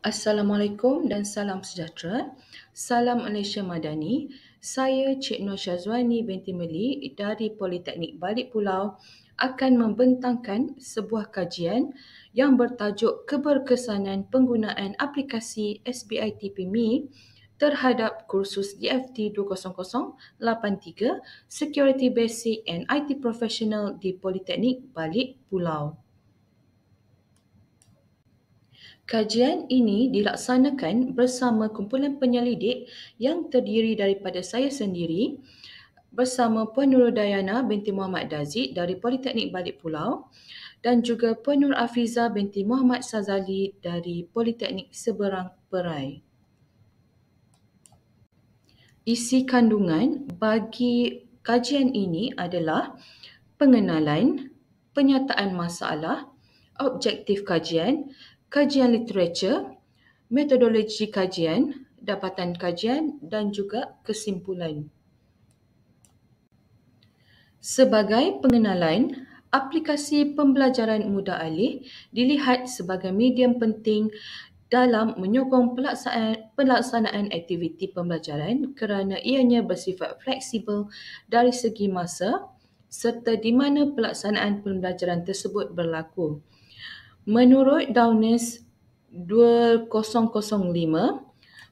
Assalamualaikum dan salam sejahtera. Salam Malaysia Madani. Saya Cik Nur Syazwani binti Meli dari Politeknik Balik Pulau akan membentangkan sebuah kajian yang bertajuk keberkesanan penggunaan aplikasi SBITPME terhadap kursus DFT e 20083 Security Basic and IT Professional di Politeknik Balik Pulau. Kajian ini dilaksanakan bersama kumpulan penyelidik yang terdiri daripada saya sendiri bersama Puan Dayana binti Muhammad Dazid dari Politeknik Balik Pulau dan juga Puan Nur Afiza binti Muhammad Sazali dari Politeknik Seberang Perai. Isi kandungan bagi kajian ini adalah pengenalan, penyataan masalah, objektif kajian, kajian literatur, metodologi kajian, dapatan kajian dan juga kesimpulan. Sebagai pengenalan, aplikasi pembelajaran mudah alih dilihat sebagai medium penting dalam menyokong pelaksanaan, pelaksanaan aktiviti pembelajaran kerana ianya bersifat fleksibel dari segi masa serta di mana pelaksanaan pembelajaran tersebut berlaku. Menurut Downes 2005,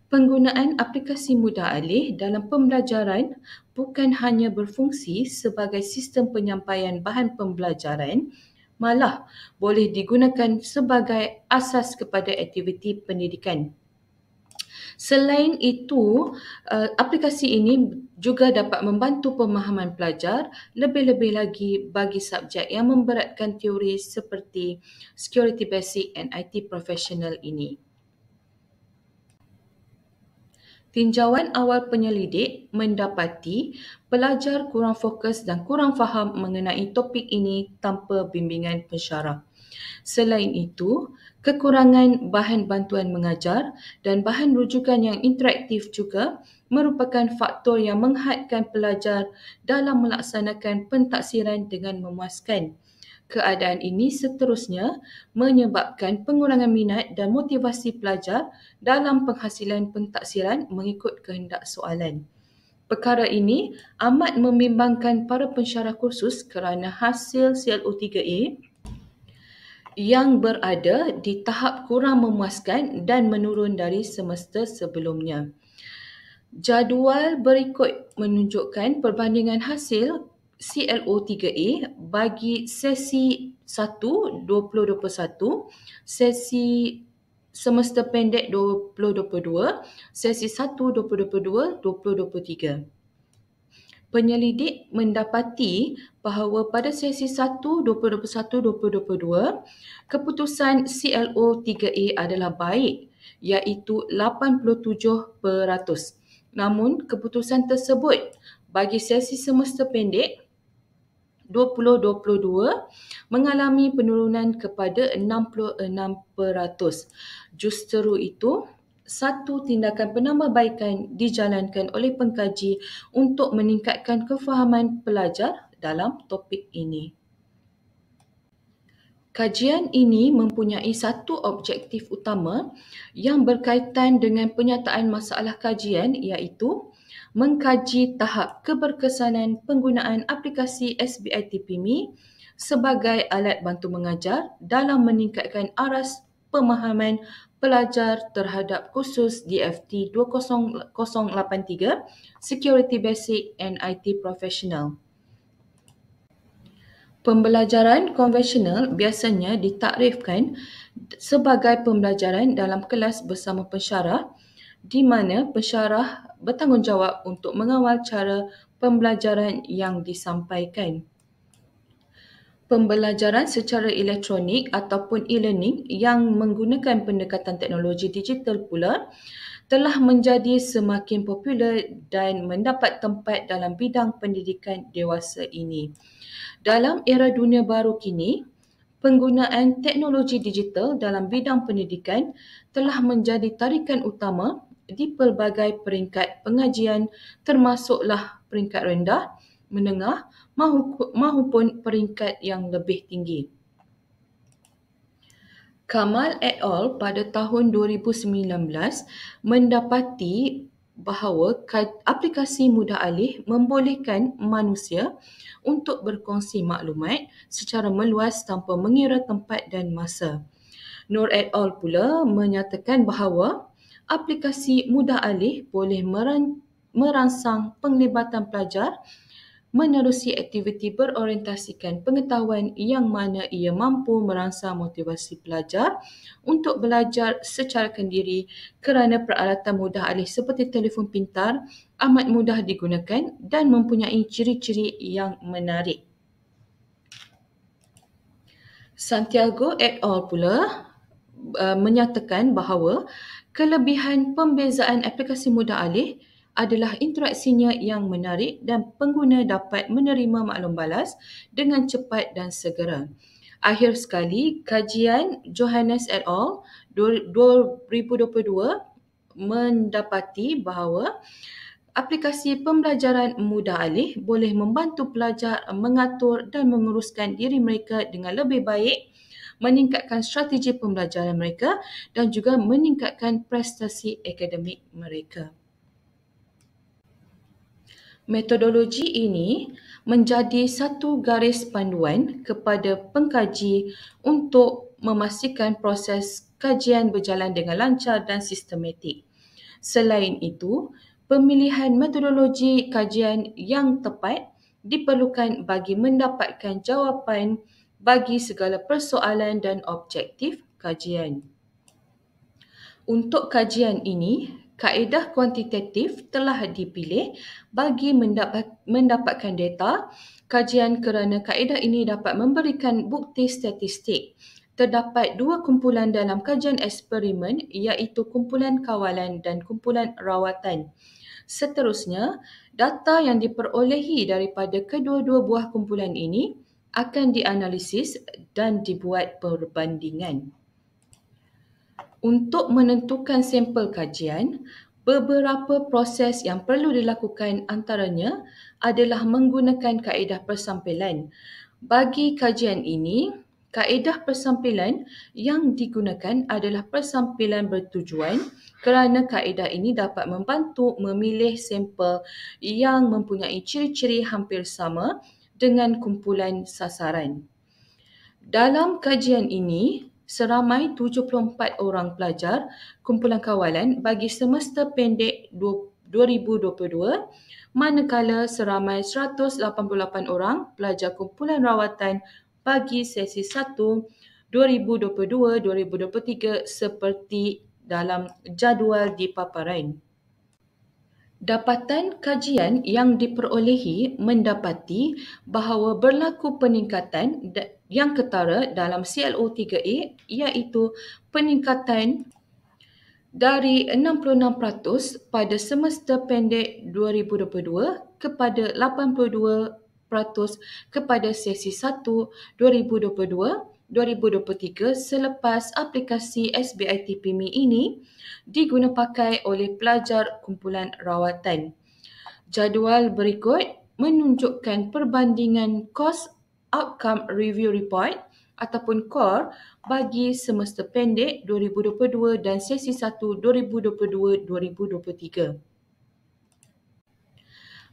penggunaan aplikasi mudah alih dalam pembelajaran bukan hanya berfungsi sebagai sistem penyampaian bahan pembelajaran, malah boleh digunakan sebagai asas kepada aktiviti pendidikan. Selain itu, eh, aplikasi ini juga dapat membantu pemahaman pelajar lebih-lebih lagi bagi subjek yang memberatkan teori seperti security basic and IT professional ini. Tinjauan awal penyelidik mendapati pelajar kurang fokus dan kurang faham mengenai topik ini tanpa bimbingan pensyarah. Selain itu, kekurangan bahan bantuan mengajar dan bahan rujukan yang interaktif juga merupakan faktor yang menghadkan pelajar dalam melaksanakan pentaksiran dengan memuaskan. Keadaan ini seterusnya menyebabkan pengurangan minat dan motivasi pelajar dalam penghasilan pentaksiran mengikut kehendak soalan. Perkara ini amat membimbangkan para pensyarah kursus kerana hasil CLO 3A yang berada di tahap kurang memuaskan dan menurun dari semester sebelumnya. Jadual berikut menunjukkan perbandingan hasil CLO3A bagi sesi 1 2021, sesi semester pendek 2022, sesi 1 2022 2023 penyelidik mendapati bahawa pada sesi 1 2021-2022, keputusan CLO 3A adalah baik iaitu 87%. Namun, keputusan tersebut bagi sesi semester pendek 2022 mengalami penurunan kepada 66%. Justeru itu, satu tindakan penambahbaikan dijalankan oleh pengkaji untuk meningkatkan kefahaman pelajar dalam topik ini. Kajian ini mempunyai satu objektif utama yang berkaitan dengan penyataan masalah kajian iaitu mengkaji tahap keberkesanan penggunaan aplikasi SBITPME sebagai alat bantu mengajar dalam meningkatkan aras pemahaman pelajar terhadap kursus DFT 2083 Security Basic and IT Professional. Pembelajaran konvensional biasanya ditakrifkan sebagai pembelajaran dalam kelas bersama pensyarah di mana pensyarah bertanggungjawab untuk mengawal cara pembelajaran yang disampaikan pembelajaran secara elektronik ataupun e-learning yang menggunakan pendekatan teknologi digital pula telah menjadi semakin popular dan mendapat tempat dalam bidang pendidikan dewasa ini. Dalam era dunia baru kini, penggunaan teknologi digital dalam bidang pendidikan telah menjadi tarikan utama di pelbagai peringkat pengajian termasuklah peringkat rendah, menengah mahu, mahupun peringkat yang lebih tinggi. Kamal et al. pada tahun 2019 mendapati bahawa aplikasi mudah alih membolehkan manusia untuk berkongsi maklumat secara meluas tanpa mengira tempat dan masa. Nur et al. pula menyatakan bahawa aplikasi mudah alih boleh merangsang penglibatan pelajar menerusi aktiviti berorientasikan pengetahuan yang mana ia mampu merangsang motivasi pelajar untuk belajar secara kendiri kerana peralatan mudah alih seperti telefon pintar amat mudah digunakan dan mempunyai ciri-ciri yang menarik. Santiago et al pula uh, menyatakan bahawa kelebihan pembezaan aplikasi mudah alih adalah interaksinya yang menarik dan pengguna dapat menerima maklum balas dengan cepat dan segera. Akhir sekali, kajian Johannes et al. 2022 mendapati bahawa aplikasi pembelajaran mudah alih boleh membantu pelajar mengatur dan menguruskan diri mereka dengan lebih baik meningkatkan strategi pembelajaran mereka dan juga meningkatkan prestasi akademik mereka. Metodologi ini menjadi satu garis panduan kepada pengkaji untuk memastikan proses kajian berjalan dengan lancar dan sistematik. Selain itu, pemilihan metodologi kajian yang tepat diperlukan bagi mendapatkan jawapan bagi segala persoalan dan objektif kajian. Untuk kajian ini, kaedah kuantitatif telah dipilih bagi mendapat mendapatkan data. Kajian kerana kaedah ini dapat memberikan bukti statistik. Terdapat dua kumpulan dalam kajian eksperimen iaitu kumpulan kawalan dan kumpulan rawatan. Seterusnya, data yang diperolehi daripada kedua-dua buah kumpulan ini akan dianalisis dan dibuat perbandingan. Untuk menentukan sampel kajian, beberapa proses yang perlu dilakukan antaranya adalah menggunakan kaedah persampilan. Bagi kajian ini, kaedah persampilan yang digunakan adalah persampilan bertujuan kerana kaedah ini dapat membantu memilih sampel yang mempunyai ciri-ciri hampir sama dengan kumpulan sasaran. Dalam kajian ini, seramai 74 orang pelajar kumpulan kawalan bagi semester pendek 2022 manakala seramai 188 orang pelajar kumpulan rawatan bagi sesi 1 2022-2023 seperti dalam jadual di paparan. Dapatan kajian yang diperolehi mendapati bahawa berlaku peningkatan yang ketara dalam CLO3A iaitu peningkatan dari 66% pada semester pendek 2022 kepada 82% kepada sesi 1 2022 2023 selepas aplikasi SBI TPMI ini pakai oleh pelajar kumpulan rawatan. Jadual berikut menunjukkan perbandingan Cost Outcome Review Report ataupun CORE bagi semester pendek 2022 dan sesi 1 2022-2023.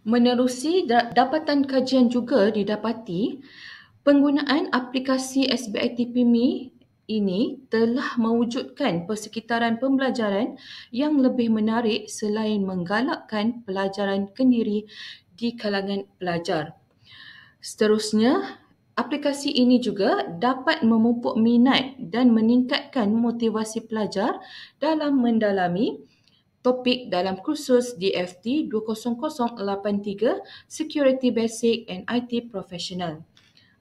Menerusi dapatan kajian juga didapati Penggunaan aplikasi SBITPMe ini telah mewujudkan persekitaran pembelajaran yang lebih menarik selain menggalakkan pelajaran kendiri di kalangan pelajar. Seterusnya, aplikasi ini juga dapat memupuk minat dan meningkatkan motivasi pelajar dalam mendalami topik dalam kursus DFT 20083 Security Basic and IT Professional.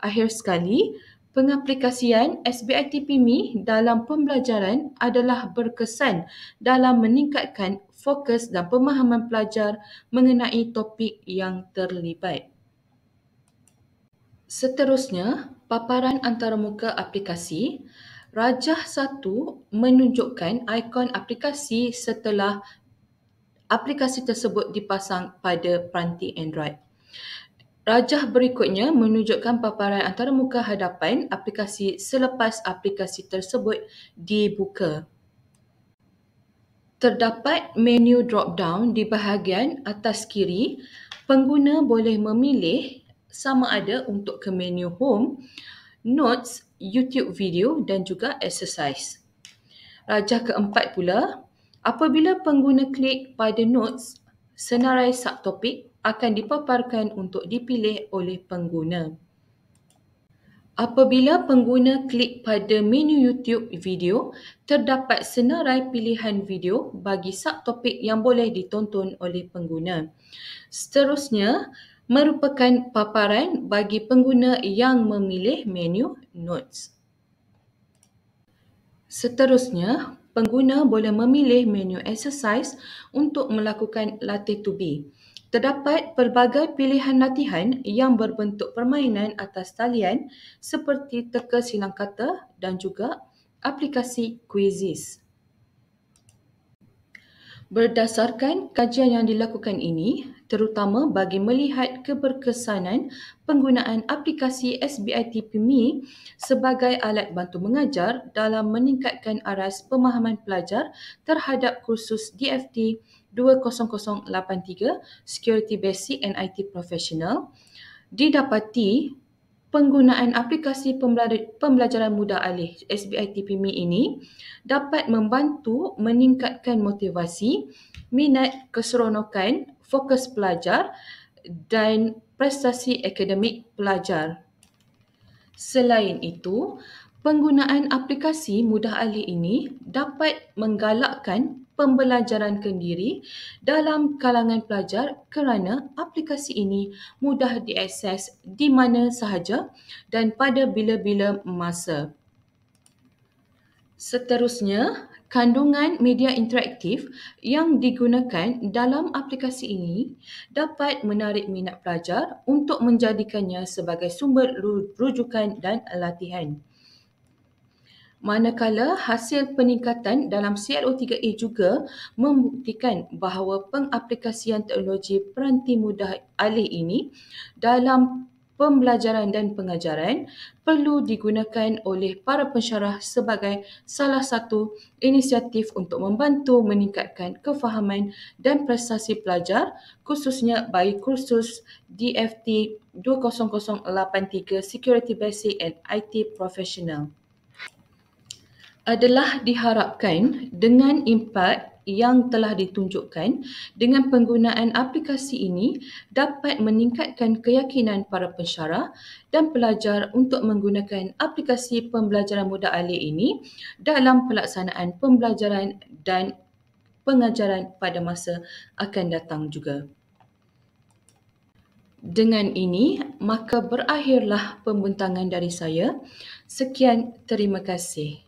Akhir sekali, pengaplikasian SBITPME dalam pembelajaran adalah berkesan dalam meningkatkan fokus dan pemahaman pelajar mengenai topik yang terlibat. Seterusnya, paparan antaramuka aplikasi Rajah 1 menunjukkan ikon aplikasi setelah aplikasi tersebut dipasang pada peranti Android. Rajah berikutnya menunjukkan paparan antara muka hadapan aplikasi selepas aplikasi tersebut dibuka. Terdapat menu drop-down di bahagian atas kiri. Pengguna boleh memilih sama ada untuk ke menu Home, Notes, YouTube Video dan juga Exercise. Rajah keempat pula, apabila pengguna klik pada Notes, senarai subtopik akan dipaparkan untuk dipilih oleh pengguna. Apabila pengguna klik pada menu YouTube video, terdapat senarai pilihan video bagi subtopik yang boleh ditonton oleh pengguna. Seterusnya, merupakan paparan bagi pengguna yang memilih menu Notes. Seterusnya, pengguna boleh memilih menu Exercise untuk melakukan latih to be. Terdapat pelbagai pilihan latihan yang berbentuk permainan atas talian seperti teka silang kata dan juga aplikasi kuisis. Berdasarkan kajian yang dilakukan ini, terutama bagi melihat keberkesanan penggunaan aplikasi SBIT SBITPME sebagai alat bantu mengajar dalam meningkatkan aras pemahaman pelajar terhadap kursus DFT 2083 Security Basic and IT Professional didapati penggunaan aplikasi pembelajaran mudah alih SBI TPME ini dapat membantu meningkatkan motivasi, minat, keseronokan, fokus pelajar dan prestasi akademik pelajar. Selain itu, Penggunaan aplikasi mudah alih ini dapat menggalakkan pembelajaran kendiri dalam kalangan pelajar kerana aplikasi ini mudah diakses di mana sahaja dan pada bila-bila masa. Seterusnya, kandungan media interaktif yang digunakan dalam aplikasi ini dapat menarik minat pelajar untuk menjadikannya sebagai sumber rujukan dan latihan manakala hasil peningkatan dalam CLO3A juga membuktikan bahawa pengaplikasian teknologi peranti mudah alih ini dalam pembelajaran dan pengajaran perlu digunakan oleh para pensyarah sebagai salah satu inisiatif untuk membantu meningkatkan kefahaman dan prestasi pelajar khususnya bagi kursus DFT 20083 Security Basic and IT Professional adalah diharapkan dengan impak yang telah ditunjukkan dengan penggunaan aplikasi ini dapat meningkatkan keyakinan para pensyarah dan pelajar untuk menggunakan aplikasi pembelajaran mudah alih ini dalam pelaksanaan pembelajaran dan pengajaran pada masa akan datang juga. Dengan ini, maka berakhirlah pembentangan dari saya. Sekian, terima kasih.